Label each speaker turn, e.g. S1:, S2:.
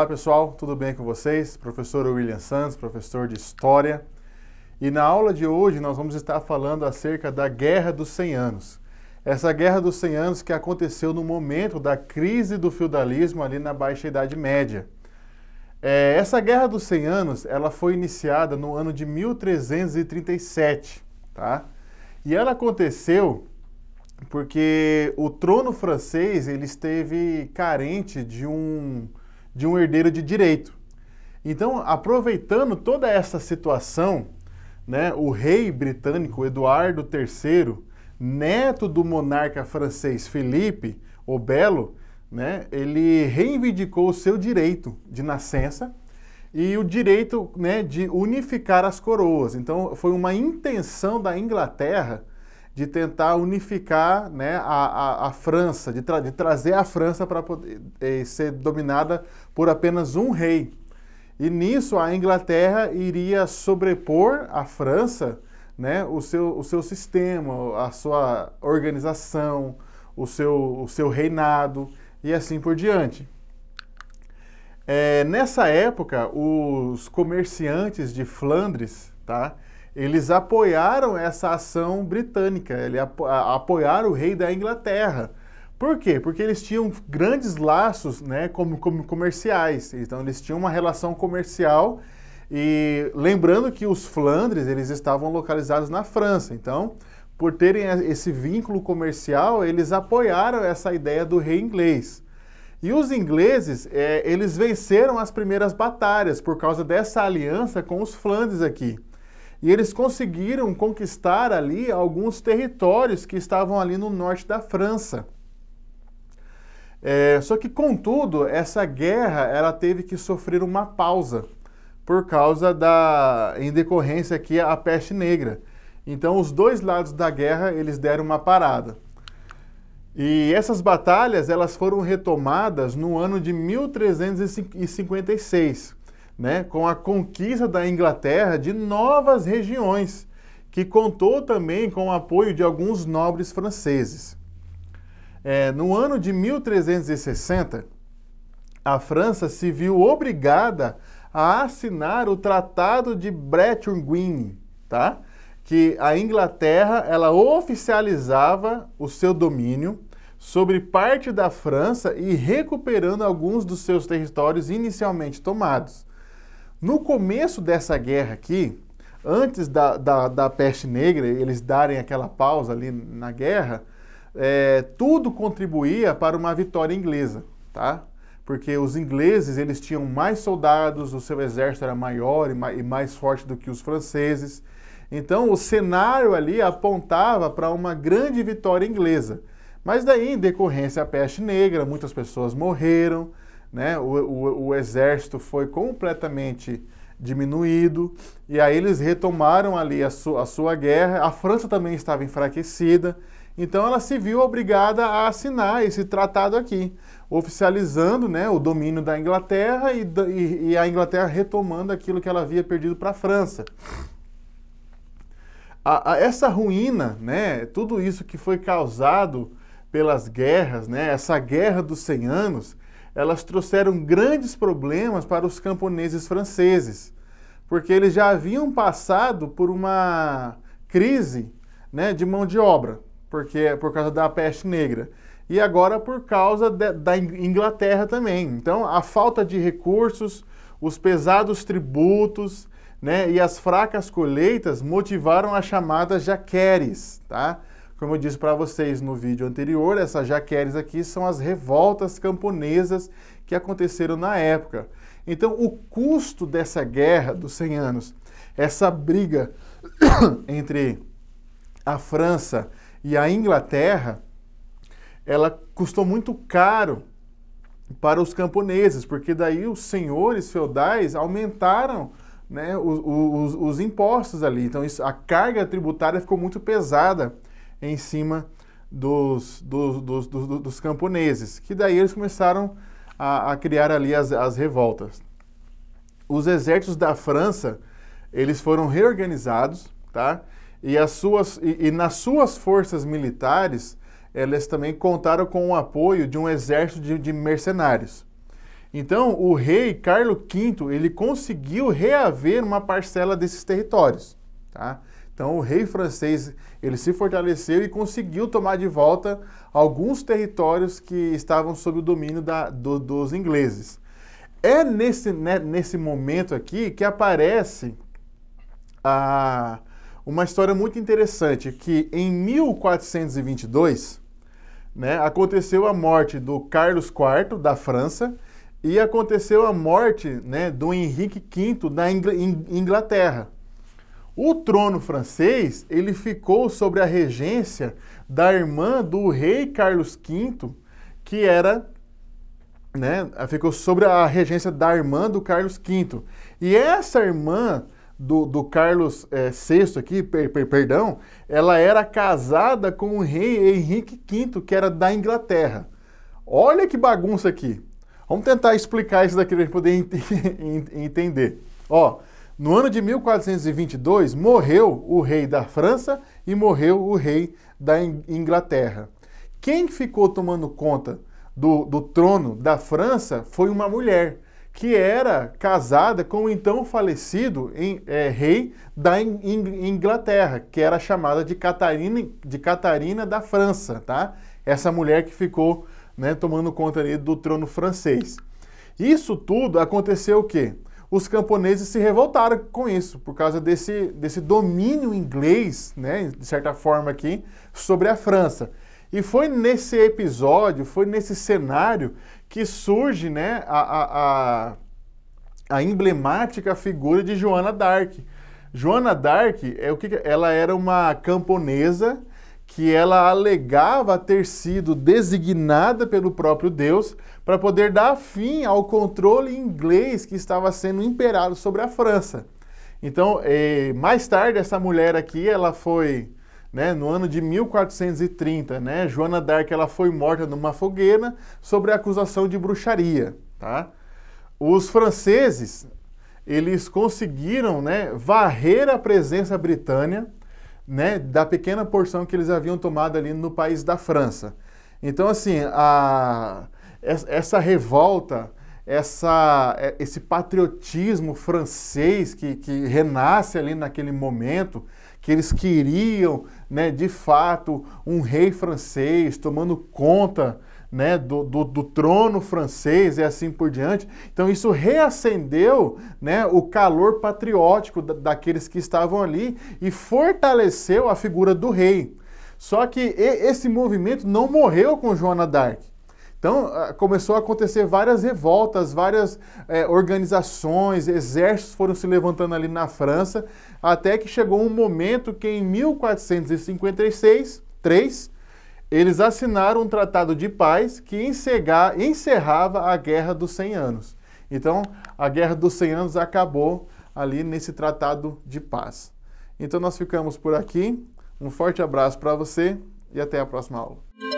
S1: Olá pessoal, tudo bem com vocês? Professor William Santos, professor de História. E na aula de hoje nós vamos estar falando acerca da Guerra dos 100 Anos. Essa Guerra dos 100 Anos que aconteceu no momento da crise do feudalismo ali na Baixa Idade Média. É, essa Guerra dos 100 Anos ela foi iniciada no ano de 1337, tá? E ela aconteceu porque o trono francês ele esteve carente de um de um herdeiro de direito. Então, aproveitando toda essa situação, né, o rei britânico Eduardo III, neto do monarca francês Felipe o Belo, né, ele reivindicou o seu direito de nascença e o direito né, de unificar as coroas. Então, foi uma intenção da Inglaterra de tentar unificar né, a, a, a França, de, tra de, trazer a França para eh, ser dominada por apenas um rei. E nisso a Inglaterra iria sobrepor à França né, o, seu, o seu sistema, a sua organização, o seu, o seu reinado e assim por diante. É, nessa época, os comerciantes de Flandres, tá? eles apoiaram essa ação britânica, ele apoiaram o rei da Inglaterra. Por quê? Porque eles tinham grandes laços né, como, como comerciais, então eles tinham uma relação comercial e lembrando que os Flandres, eles estavam localizados na França, então por terem esse vínculo comercial, eles apoiaram essa ideia do rei inglês. E os ingleses, é, eles venceram as primeiras batalhas por causa dessa aliança com os Flandres aqui. E eles conseguiram conquistar ali alguns territórios que estavam ali no norte da França. É, só que, contudo, essa guerra ela teve que sofrer uma pausa por causa da, em decorrência aqui, a peste negra. Então, os dois lados da guerra eles deram uma parada. E essas batalhas elas foram retomadas no ano de 1356, né, com a conquista da Inglaterra de novas regiões, que contou também com o apoio de alguns nobres franceses. É, no ano de 1360, a França se viu obrigada a assinar o Tratado de Bretton tá? que a Inglaterra ela oficializava o seu domínio sobre parte da França e recuperando alguns dos seus territórios inicialmente tomados. No começo dessa guerra aqui, antes da, da, da peste negra, eles darem aquela pausa ali na guerra, é, tudo contribuía para uma vitória inglesa, tá? Porque os ingleses, eles tinham mais soldados, o seu exército era maior e mais forte do que os franceses. Então, o cenário ali apontava para uma grande vitória inglesa. Mas daí, em decorrência à peste negra, muitas pessoas morreram, né? O, o, o exército foi completamente diminuído, e aí eles retomaram ali a, su, a sua guerra. A França também estava enfraquecida, então ela se viu obrigada a assinar esse tratado aqui, oficializando né, o domínio da Inglaterra e, e, e a Inglaterra retomando aquilo que ela havia perdido para a França. essa ruína, né, tudo isso que foi causado pelas guerras, né, essa guerra dos 100 anos, elas trouxeram grandes problemas para os camponeses franceses, porque eles já haviam passado por uma crise né, de mão de obra, porque é por causa da peste negra. E agora por causa de, da Inglaterra também. Então, a falta de recursos, os pesados tributos né, e as fracas colheitas motivaram a chamada jaqueres, tá? Como eu disse para vocês no vídeo anterior, essas jaqueres aqui são as revoltas camponesas que aconteceram na época. Então, o custo dessa guerra dos 100 anos, essa briga entre a França e a Inglaterra, ela custou muito caro para os camponeses, porque daí os senhores feudais aumentaram né, os, os, os impostos ali. Então, isso, a carga tributária ficou muito pesada em cima dos, dos, dos, dos, dos camponeses, que daí eles começaram a, a criar ali as, as revoltas. Os exércitos da França, eles foram reorganizados, tá? E, as suas, e, e nas suas forças militares, elas também contaram com o apoio de um exército de, de, mercenários. Então, o rei Carlos V, ele conseguiu reaver uma parcela desses territórios, tá? Então o rei francês ele se fortaleceu e conseguiu tomar de volta alguns territórios que estavam sob o domínio da, do, dos ingleses. É nesse, né, nesse momento aqui que aparece uma história muito interessante, que em 1422 né, aconteceu a morte do Carlos IV da França e aconteceu a morte né, do Henrique V da Inglaterra. O trono francês, ele ficou sobre a regência da irmã do rei Carlos V, que era né, ficou sobre a regência da irmã do Carlos V. E essa irmã do, do Carlos é, eh, VI aqui, per, per, perdão, ela era casada com o rei Henrique V, que era da Inglaterra. Olha que bagunça aqui. Vamos tentar explicar isso daqui para poder ent entender. Ó, no ano de 1422, morreu o rei da França e morreu o rei da Inglaterra. Quem ficou tomando conta do, do trono da França foi uma mulher que era casada com o então falecido em, é, rei da Inglaterra, que era chamada de Catarina, de Catarina da França, tá? Essa mulher que ficou né, tomando conta ali do trono francês. Isso tudo aconteceu o quê? os camponeses se revoltaram com isso, por causa desse, desse domínio inglês, né, de certa forma aqui, sobre a França. E foi nesse episódio, foi nesse cenário que surge né, a, a, a, a emblemática figura de Joana d'Arc. Joana d'Arc é o que ela era uma camponesa que ela alegava ter sido designada pelo próprio Deus para poder dar fim ao controle inglês que estava sendo imperado sobre a França. Então, eh, mais tarde, essa mulher aqui, ela foi, né, no ano de 1430, né, Joana d'Arc, ela foi morta numa fogueira sobre a acusação de bruxaria, tá? Os franceses, eles conseguiram, né, varrer a presença britânica né, da pequena porção que eles haviam tomado ali no país da França. Então, assim, a, essa revolta, essa, é, esse patriotismo francês que, que renasce ali naquele momento, que eles queriam, né, de fato, um rei francês tomando conta né, do, do, do, trono francês e assim por diante. Então isso reacendeu né, o calor patriótico da, daqueles que estavam ali e fortaleceu a figura do rei. Só que esse movimento não morreu com Joana d'Arc. Então ah, começou a acontecer várias revoltas, várias é, organizações, exércitos foram se levantando ali na França, até que chegou um momento que em 1456, 3, eles assinaram um tratado de paz que encerra, encerrava a Guerra dos 100 Anos. Então, a Guerra dos 100 Anos acabou ali nesse tratado de paz. Então, nós ficamos por aqui. Um forte abraço para você e até a próxima aula.